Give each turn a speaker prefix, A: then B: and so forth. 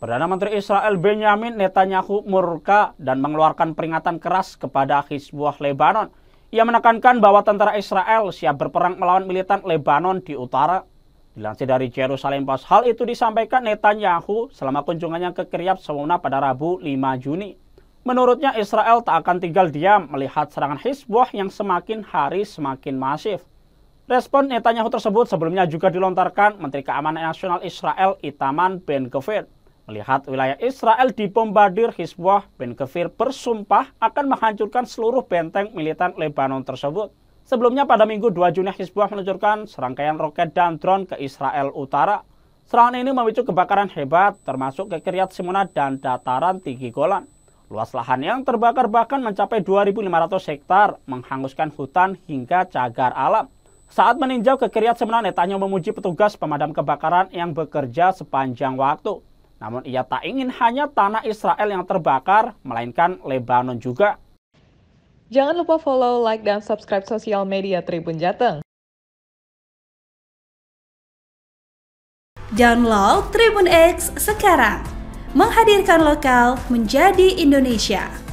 A: Perdana Menteri Israel Benjamin Netanyahu murka dan mengeluarkan peringatan keras kepada Hizbullah Lebanon. Ia menekankan bahwa tentara Israel siap berperang melawan militan Lebanon di utara. Dilansir dari Jerusalem Post, hal itu disampaikan Netanyahu selama kunjungannya ke Kiryat Sewana pada Rabu 5 Juni. Menurutnya Israel tak akan tinggal diam melihat serangan Hizbullah yang semakin hari semakin masif. Respon Netanyahu tersebut sebelumnya juga dilontarkan Menteri Keamanan Nasional Israel Itaman Ben Gvir. Melihat wilayah Israel dibombardir, Hizbullah bin Kefir bersumpah akan menghancurkan seluruh benteng militan Lebanon tersebut. Sebelumnya pada minggu 2 Juni Hizbullah meluncurkan serangkaian roket dan drone ke Israel Utara. Serangan ini memicu kebakaran hebat termasuk ke Kiryat Simona dan dataran tinggi Golan. Luas lahan yang terbakar bahkan mencapai 2.500 hektar, menghanguskan hutan hingga cagar alam. Saat meninjau ke Kiryat Simona, Netanyahu memuji petugas pemadam kebakaran yang bekerja sepanjang waktu. Namun ia tak ingin hanya tanah Israel yang terbakar, melainkan Lebanon juga.
B: Jangan lupa follow, like, dan subscribe sosial media Tribun Jateng. Download Tribun X sekarang. Menghadirkan lokal menjadi Indonesia.